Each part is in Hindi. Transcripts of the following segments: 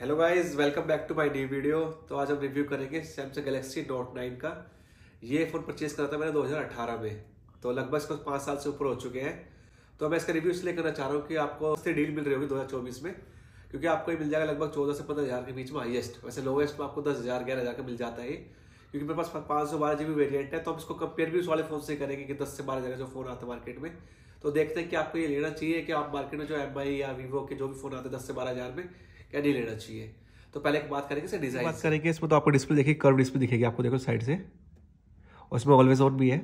hello guys welcome back to my new video तो आज हम रिव्यू करेंगे सैमसंग गैलेक्सी नोट नाइन का ये फ़ोन परचेज़ करा था मैंने 2018 में तो लगभग इसको पाँच साल से ऊपर हो चुके हैं तो मैं इसका रिव्यू इसलिए करना चाह रहा हूँ कि आपको उससे डील मिल रही होगी 2024 में क्योंकि आपको ये मिल जाएगा लगभग चौदह से पंद्रह हज़ार के बीच में हाइएस्ट वैसे लोएस्ट में आपको दस हज़ार ग्यारह हज़ार का मिल जाता है क्योंकि मेरे पास पाँच सौ बारह जी बी वेरियंट है तो हम इसको कंपेयर भी उस वाले फ़ोन से करेंगे कि दस से बारह हज़ार का जो फ़ोन आता है मार्केट में तो देखते हैं कि आपको ये लेना चाहिए कि आप मार्केट में जो एम या वीवो के जो भी फ़ोन आते हैं दस से बारह हज़ार में क्या नहीं लेना चाहिए तो पहले एक बात करेंगे डिजाइन बात करेंगे इसमें तो आपको डिस्प्ले देखिए कर्व डिस्प्ले दिखेगी आपको देखो साइड से और इसमें ऑलवेज ऑन भी है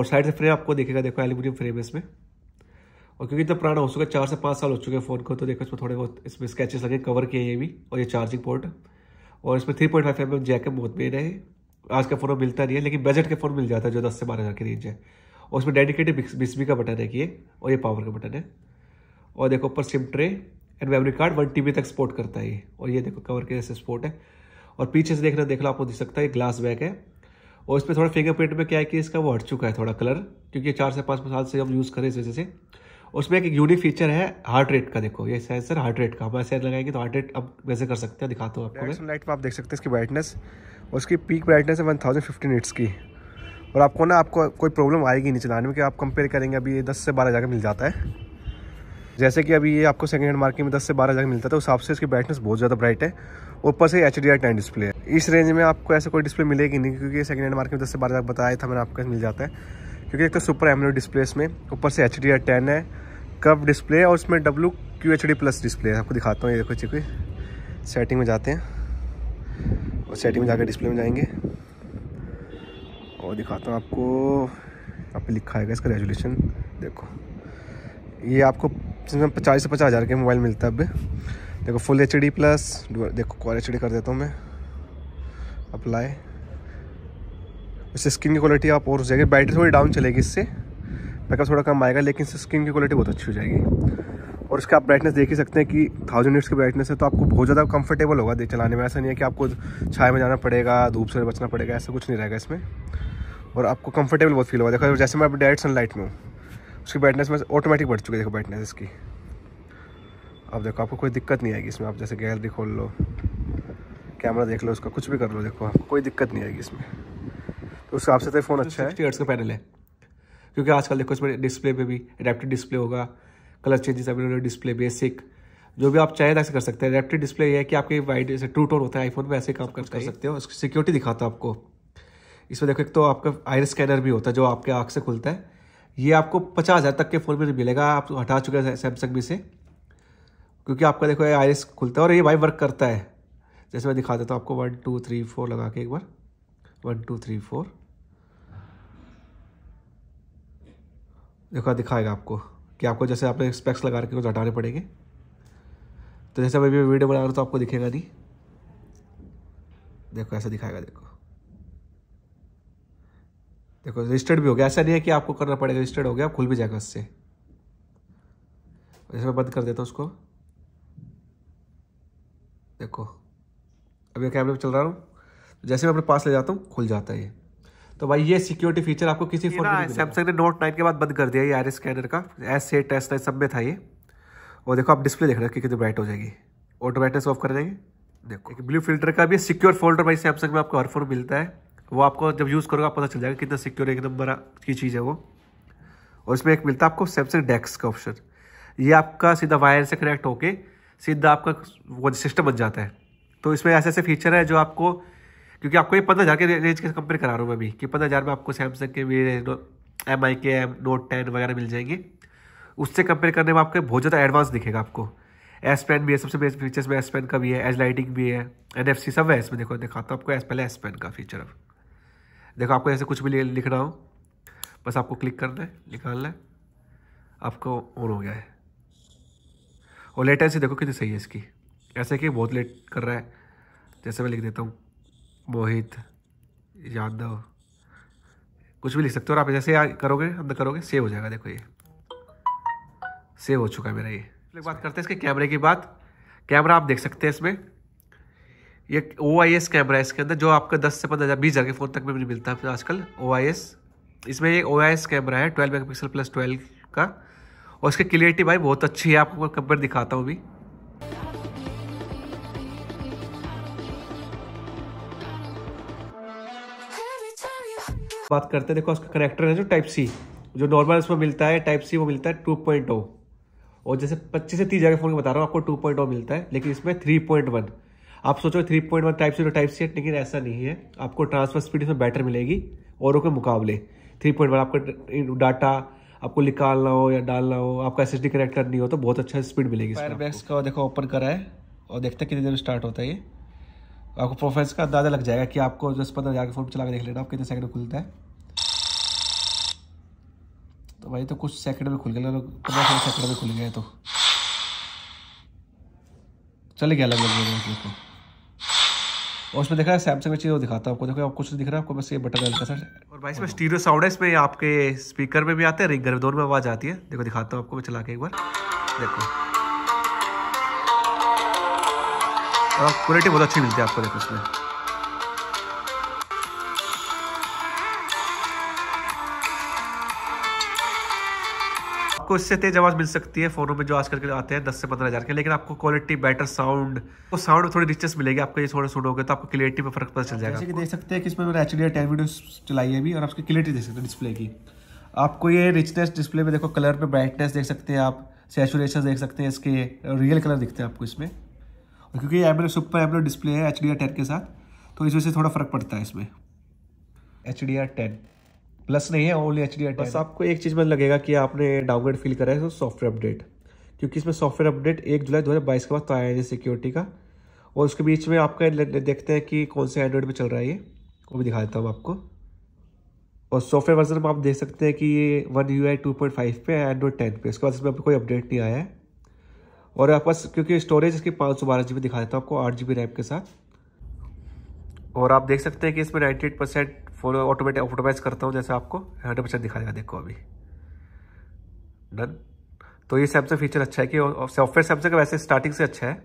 और साइड से फ्रेम आपको देखेगा देखो एल्यूमिनियम फ्रेम है इसमें और क्योंकि इतना तो पुराना हो चुका है चार से पाँच साल हो चुके हैं फ़ोन को तो देखो इसमें थोड़े बहुत इसमें स्केचेस लगे कवर किए ये भी और ये चार्जिंग पोर्ट और इसमें three point five M jack बहुत मेन है आज का फ़ोन मिलता नहीं है लेकिन बजट के फ़ोन मिल जाता है जो दस से बारह हज़ार की रेंज है और उसमें डेडिकेटेड बिस्बी का बटन है कि ये और ये पावर का बटन है और देखो ऊपर SIM tray and memory card one T तक सपोर्ट करता है और ये देखो कवर के जैसे सपोर्ट है और पीछे से देखना देख लो आपको दिख सकता है ग्लास बैग है और पर थोड़ा फिंगरप्रिंट में क्या है कि इसका वो हट चुका है थोड़ा कलर क्योंकि चार से पाँच साल से हम यूज़ करें इस वजह से उसमें एक यूनिक फीचर है हार्ट रेट का देखो ये सेंसर हार्ट रेट का हम ऐसे लगाएंगे तो हार्ट रेट अब वैसे कर सकते हैं दिखाता हूँ आपको लाइट पर आप देख सकते हैं इसकी ब्राइटनेस उसकी पीक ब्राइटनेस है वन थाउजेंड फिफ्टी निट्स की और आपको ना आपको कोई प्रॉब्लम आएगी नहीं चलाने में कि आप कंपेयर करेंगे अभी ये दस से बारह हज़ार मिल जाता है जैसे कि अभी ये आपको सेकंड हैंड मार्केट में 10 से 12 हज़ार मिलता था तो उस हिसाब से इसकी ब्राइटनेस बहुत ज़्यादा ब्राइट है ऊपर से H D R ten display है इस रेंज में आपको ऐसा कोई डिस्प्ले मिलेगी नहीं क्योंकि सेकंड हैंड मार्केट में दस से बारह हज़ार बताया था मैंने आपको मिल जाता है क्योंकि एक तो सुपर एमरो डिस्प्ले इसमें ऊपर से एच डी आर टेन है कप डिस्प्ले है और उसमें W Q H D plus display है आपको दिखाता हूँ ये देखो चेक सेटिंग में जाते हैं और सेटिंग में जाकर डिस्प्ले में जाएंगे और दिखाता हूँ आपको यहाँ पे लिखा है इसका रेजुलेशन देखो ये आपको जिसमें पचास से पचास हज़ार के मोबाइल मिलता है अब देखो फुल एच डी प्लस देखो कॉल एच कर देता हूँ मैं अप्लाई इससे स्क्रीन की क्वालिटी आप और हो जाएगी बैटरी थोड़ी डाउन चलेगी इससे बैकअप थोड़ा कम आएगा लेकिन इससे स्क्रीन की क्वालिटी बहुत अच्छी हो जाएगी और इसका आप ब्राइटनेस देख ही सकते हैं कि थाउजेंड यूनिट्स की ब्राइटनेस है तो आपको बहुत ज़्यादा कंफर्टेबल होगा देख चलाने में ऐसा नहीं है कि आपको छाए में जाना पड़ेगा धूप से बचना पड़ेगा ऐसा कुछ नहीं रहेगा इसमें और आपको कंफर्टेबल बहुत फील होगा देखो जैसे मैं अब डायरेक्ट सनलाइट में हूँ उसकी ब्राइटनेस में ऑटोमेटिक बढ़ चुकी है देखो ब्राइटनेस इसकी अब देखो आपको कोई दिक्कत नहीं आएगी इसमें आप जैसे गैलरी खोल लो कैमरा देख लो उसका कुछ भी कर लो देखो आपको कोई दिक्कत नहीं आएगी इसमें तो उस हिसाब से तो फ़ोन अच्छा है का पैनल है क्योंकि आजकल देखो इसमें डिस्प्ले पे भी अडेप्टिव डिस्प्ले होगा colour changes available display basic जो भी आप चाहे ऐसे कर सकते हैं अडेप्टिव डिस्प्ले ये है कि आपके वाइड जैसे टू टोन होता है आईफोन में ऐसे काम कर, कर सकते हो उसकी सिक्योरिटी दिखाता हूँ आपको इसमें देखो एक तो आपका आयर स्कैनर भी होता है जो आपके आँख से खुलता है ये आपको पचास हज़ार तक के फ़ोन में मिलेगा आप हटा चुके हैं सैमसंग भी से क्योंकि आपका देखो ये आई खुलता है और ये भाई वर्क करता है जैसे मैं दिखा देता हूँ आपको वन टू थ्री फोर लगा के एक बार वन टू थ्री फोर देखो दिखाएगा आपको कि आपको जैसे आपने स्पेक्स लगा रखे कुछ हटाने पड़ेंगे तो जैसे मैं भी वीडियो बना रहा हूँ तो आपको दिखेगा नहीं देखो ऐसा दिखाएगा देखो देखो रजिस्टर्ड भी हो गया ऐसा नहीं है कि आपको करना पड़ेगा रजिस्टर्ड हो गया खुल भी जाएगा उससे जैसे मैं बंद कर देता हूँ उसको देखो अभी कैमरे पर चल रहा हूँ जैसे मैं अपने पास ले जाता हूँ खुल जाता है ये तो भाई ये सिक्योरिटी फीचर आपको किसी फोन में सैमसंग ने नोट नाइन के बाद बंद कर दिया ये आर स्कैनर का एस से टेस्ट नाइन सब में था ये और देखो आप डिस्प्ले देख रहे हो कि कितनी ब्राइट हो जाएगी ऑटोमेटिक ऑफ कर देंगे देखो एक ब्लू फिल्टर का भी सिक्योर फोल्डर भाई सैमसंग में आपको हर फोन मिलता है वो आपको जब यूज़ करोगे आप पता चल जाएगा कितना सिक्योर है एक नंबर की चीज़ है वो और इसमें एक मिलता है आपको सैमसंग डेस्क का ऑप्शन ये आपका सीधा वायर से कनेक्ट होके सीधा आपका वो सिस्टम बन जाता है तो इसमें ऐसे ऐसे फीचर है जो आपको क्योंकि आपको ये पंद्रह हज़ार के रेंज के कंपेयर करा रहा हूँ मैं अभी कि पंद्रह हज़ार में आपको सैमसंग के भी एम आई के एम नोट टेन वगैरह मिल जाएंगे उससे कंपेयर करने में आपके बहुत ज़्यादा एडवांस दिखेगा आपको एस पेन भी है सबसे बेस्ट फीचर्स में एस पेन का भी है एज लाइटिंग भी है एन एफ सी सब है इसमें देखो दिखाता हूँ आपको एस पहले एस पेन का फीचर अब देखो आपको ऐसे कुछ भी लिख रहा हूँ बस आपको क्लिक करना है निकालना है आपको ऑन हो गया है और लेटेंसी देखो कितनी सही है इसकी ऐसे कि बहुत लेट कर रहा है जैसे मैं लिख देता हूँ मोहित यादव कुछ भी लिख सकते हो और आप जैसे करोगे अंदर करोगे सेव हो जाएगा देखो ये सेव हो चुका है मेरा ये बात करते हैं इसके कैमरे की बात कैमरा आप देख सकते हैं इसमें ये ओ आई एस कैमरा है इसके अंदर जो आपका दस से पंद्रह हज़ार बीस हज़ार के फ़ोन तक में भी मिलता है आजकल ओ आई एस इसमें ये ओ आई एस कैमरा है twelve megapixel plus twelve का और इसकी क्लियरिटी भाई बहुत अच्छी है आपको मैं कंपेयर दिखाता हूँ अभी बात करते हैं देखो उसका कनेक्टर है जो टाइप सी जो नॉर्मल उसमें मिलता है टाइप सी वो मिलता है टू पॉइंट ओ और जैसे पच्चीस से तीस जगह फ़ोन में बता रहा हूँ आपको टू पॉइंट ओ मिलता है लेकिन इसमें थ्री पॉइंट वन आप सोचो three point one type C type C है लेकिन ऐसा नहीं है आपको ट्रांसफर स्पीड इसमें बेटर मिलेगी औरों के मुकाबले थ्री पॉइंट वन आपका डाटा आपको निकालना हो या डालना हो आपका एस कनेक्ट करनी हो तो बहुत अच्छा स्पीड मिलेगी फायरबैक्स का देखो ओपन करा है और देखते हैं कितनी देर में स्टार्ट होता है ये आपको प्रोफेस का अंदाजा लग जाएगा कि आपको दस पंद्रह हज़ार के फ़ोन चला के देख लेना आप कितने सेकंड में खुलता है तो भाई तो कुछ सेकंड में खुल गए पंद्रह सोलह सेकंड में खुल गए तो चले गया अलग अलग और उसमें देखा सैमसंग में चीज़ दिखाता हूँ आपको देखो आपको कुछ दिख रहा है आपको बस ये बटन हल्का सा और भाई इसमें स्टीरियो साउंड है इसमें आपके स्पीकर में भी आते हैं रिंगर में दोनों में आवाज़ आती है देखो दिखाता हूँ आपको मैं चला के एक बार देखो क्वालिटी बहुत अच्छी मिलती है आपको देखो इसमें आपको इससे तेज आवाज़ मिल सकती है फ़ोनों में जो आज करके आते हैं दस से पंद्रह हज़ार के लेकिन आपको क्वालिटी बेटर साउंड तो साउंड थोड़ी रिचेस मिलेगी आपको ये थोड़ा सुनोगे तो आपको क्लियरिटी में फर्क पता चल जाएगा जैसे कि देख सकते हैं कि इसमें मैंने एच डी टेन वीडियो चलाई है भी और आपकी क्लियरिटी देख सकते हैं डिस्प्ले की आपको ये रिचनेस डिस्प्ले में देखो कलर पर ब्राइटनेस देख सकते हैं आप सेचुरेशन देख सकते हैं इसके रियल कलर दिखते हैं आपको इसमें और क्योंकि ये एमरे सुपर एमरे डिस्प्ले है एच डी आर टेन के साथ तो इस वजह से थोड़ा फ़र्क पड़ता है इसमें H D R ten plus नहीं है ओनली एच डी बस आपको एक चीज़ में लगेगा कि आपने डाउनग्रेड फील करा है तो सॉफ्टवेयर अपडेट क्योंकि इसमें सॉफ्टवेयर अपडेट एक जुलाई बाईस के बाद तो आया है सिक्योरिटी का और उसके बीच में आपका देखते हैं कि कौन से एंड्रॉइड पर चल रहा है ये वो भी दिखा देता हूँ आपको और सॉफ्टवेयर वर्जन में आप देख सकते हैं कि ये one U I two point five पे एंड्रॉइड टेन पे उसके बाद इसमें कोई अपडेट नहीं आया है और आप पास क्योंकि स्टोरेज इसकी पाँच सौ बारह जी बी दिखा देता हूँ आपको आठ जी बी रैम के साथ और आप देख सकते हैं कि इसमें ninety eight percent phone automatic automise करता हूँ जैसे आपको हंड्रेड परसेंट देगा देखो अभी डन तो ये सैमसंग फीचर अच्छा है कि सॉफ्टवेयर सैमसंग का वैसे स्टार्टिंग से अच्छा है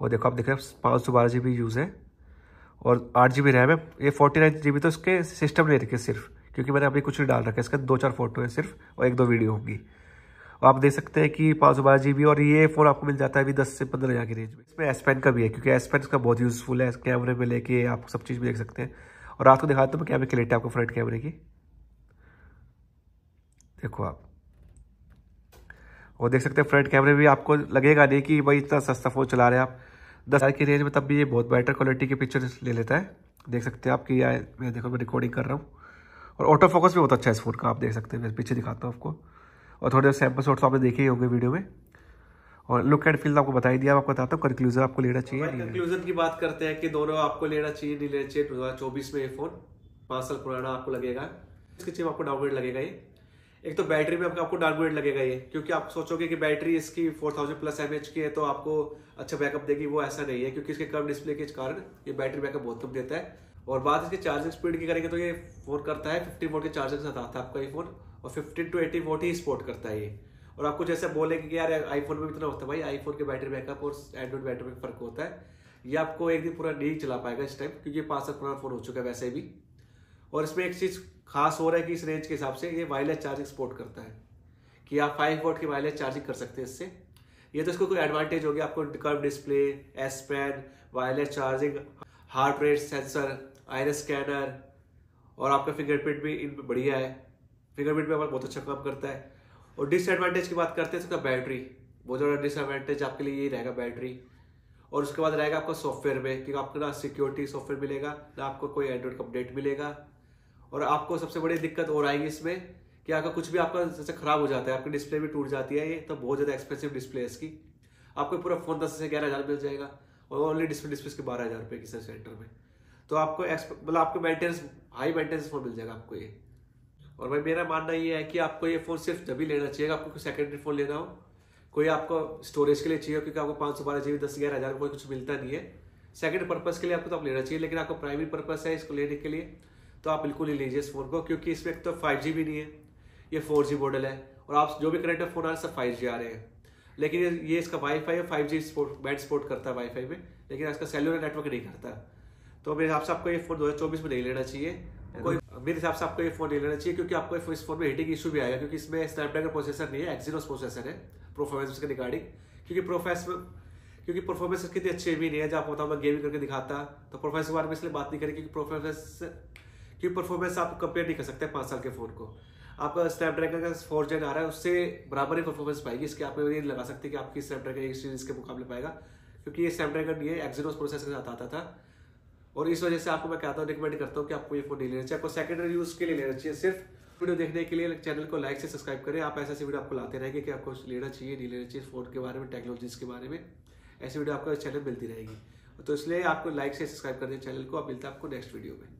और देखो आप देखें पाँच सौ बारह जी बी यूज़ है और आठ जी बी रैम है ये फोर्टी नाइन जी बी तो इसके सिस्टम नहीं रखे सिर्फ क्योंकि मैंने अभी कुछ नहीं डाल रखा है इसका दो चार फोटो हैं सिर्फ और एक दो वीडियो होगी आप देख सकते हैं कि पाँच सौ बारह जी बी और ये फ़ोन आपको मिल जाता है अभी दस से पंद्रह हज़ार की रेंज में इसमें एस पेन का भी है क्योंकि एस पेन का बहुत यूज़फुल है कैमरे में लेके आप सब चीज़ भी देख सकते हैं और रात को दिखाता हूँ मैं क्या क्लियरिटी आपको फ्रंट कैमरे की देखो आप और देख सकते हैं फ्रंट कैमरे भी आपको लगेगा नहीं कि भाई इतना सस्ता फ़ोन चला रहे हैं आप दस हज़ार की रेंज में तब भी ये बहुत बेटर क्वालिटी के पिक्चर ले लेता है देख सकते हैं आप कि यार मैं देखो मैं रिकॉर्डिंग कर रहा हूँ और ऑटो फोकस भी बहुत अच्छा है इस फ़ोन का आप देख सकते हैं मैं पीछे दिखाता हूँ आपको और थोड़े सैम्पल शॉट्स आपने देखे ही होंगे वीडियो में और लुक एंड फील आपको बताई दिया आपको बताता हूँ कंक्लूजन आपको लेना चाहिए कंक्लूजन की बात करते हैं कि दोनों आपको लेना चाहिए नहीं लेना चाहिए दो हज़ार चौबीस में ये फ़ोन पाँच साल पुराना आपको लगेगा इसके चीज आपको डाउनग्रेड लगेगा ये एक तो बैटरी में आपको डाउनग्रेड लगेगा ये क्योंकि आप सोचोगे कि बैटरी इसकी 4000 प्लस एम की है तो आपको अच्छा बैकअप देगी वो ऐसा नहीं है क्योंकि इसके कम डिस्प्ले के कारण ये बैटरी बैकअप बहुत कम देता है और बात इसके चार्जिंग स्पीड की करेंगे तो ये फोन करता है फिफ्टी वोट के चार्जिंग के साथ आता है आपका ये फोन और फिफ्टीन टू एटी वोट ही स्पोर्ट करता है ये और आपको जैसे बोलेंगे कि यार आईफोन में इतना होता है भाई आईफोन के बैटरी बैकअप और एंड्रॉइड बैटरी में फर्क होता है ये आपको एक दिन पूरा नहीं चला पाएगा इस टाइम क्योंकि पाँच साल पुराना फ़ोन हो चुका है वैसे भी और इसमें एक चीज़ खास हो रहा है कि इस रेंज के हिसाब से ये वायरलेस चार्जिंग सपोर्ट करता है कि आप फाइव वोट की वायरलेस चार्जिंग कर सकते हैं इससे ये तो इसको कोई एडवांटेज होगी आपको curve display S pen wireless charging heart rate sensor आयर स्कैनर और आपका फिंगरप्रिंट भी इन बढ़िया है फिंगरप्रिंट भी हमारा बहुत अच्छा काम करता है और डिसएडवांटेज की बात करते हैं इसका बैटरी बहुत ज़्यादा डिसएडवांटेज आपके लिए ये रहेगा बैटरी और उसके बाद रहेगा आपका सॉफ्टवेयर में क्योंकि आपको ना सिक्योरिटी सॉफ्टवेयर मिलेगा ना आपको कोई एंड्रॉइड का अपडेट मिलेगा और आपको सबसे बड़ी दिक्कत और आएगी इसमें कि आपका कुछ भी आपका जैसे खराब हो जाता है आपकी डिस्प्ले भी टूट जाती है ये तो बहुत ज़्यादा एक्सपेंसिव डिस्प्ले है इसकी आपको पूरा फ़ोन दस से ग्यारह हज़ार मिल जाएगा और ओनली डिस्प्ले डिस्प्ले इसके बारह हज़ार रुपये किसी सेंटर में तो आपको मतलब आपको मेंटेनेंस हाई मेंटेनेंस फोन मिल जाएगा आपको ये और भाई मेरा मानना ये है कि आपको ये फ़ोन सिर्फ जब ही लेना चाहिए आपको कोई सेकेंडरी फ़ोन लेना हो कोई आपको स्टोरेज के लिए चाहिए क्योंकि आपको पाँच सौ बारह जी बी दस ग्यारह हज़ार कोई कुछ मिलता नहीं है सेकेंड पर्पज़ के लिए आपको तो आप लेना चाहिए लेकिन आपको प्राइमरी पर्पज़ है इसको लेने के लिए तो आप बिल्कुल ही लीजिए इस फ़ोन को क्योंकि इसमें एक तो फाइव जी भी नहीं है ये फोर जी मॉडल है और आप जो भी करेंट फ़ोन आ रहे हैं सब फाइव जी आ रहे हैं लेकिन ये, इसका इसका वाईफाई है five G support band support करता है वाईफाई में लेकिन इसका सेलुलर नेटवर्क नहीं करता तो मेरे हिसाब से आपको ये फ़ोन दो हज़ार चौबीस में नहीं लेना चाहिए कोई मेरे हिसाब से आपको ये फोन ले लेना चाहिए क्योंकि आपको इस फोन में हीटिंग इशू भी आएगा क्योंकि इसमें स्नैपड्रैगन प्रोसेसर नहीं है एक्सिनोस प्रोसेसर है परफॉर्मेंस के रिगार्डिंग क्योंकि प्रोफेस क्योंकि परफॉर्मेंस कितनी अच्छी भी नहीं है जब होता मैं गेमिंग करके दिखाता तो परफॉर्मेंस के बारे में इसलिए बात नहीं करें क्योंकि प्रोफेस क्योंकि परफॉर्मेंस आप कंपेयर नहीं कर सकते पाँच साल के फ़ोन को आपका स्नैपड्रैगन का फोर जेन आ रहा है उससे बराबर ही परफॉर्मेंस पाएगी इसके आप ये लगा सकते हैं कि आपकी स्नैपड्रैगन एक सीरीज के मुकाबले पाएगा क्योंकि ये स्नैपड्रैगन ये एक्जीनोस प्रोसेसर के साथ आता था और इस वजह से आपको मैं कहता हूँ रिकमेंड करता हूँ कि आपको ये फोन नहीं लेना चाहिए आपको सेकेंडरी यूज के लिए लेना चाहिए सिर्फ वीडियो देखने के लिए चैनल को लाइक से सब्सक्राइब करें आप ऐसे ऐसे वीडियो आपको लाते रहेंगे कि आपको लेना चाहिए नहीं लेना चाहिए फोन के बारे में टेक्नोलॉजीज के बारे में ऐसी वीडियो आपको चैनल मिलती रहेगी तो इसलिए आपको लाइक से सब्सक्राइब कर दें चैनल को अब मिलता है आपको नेक्स्ट वीडियो में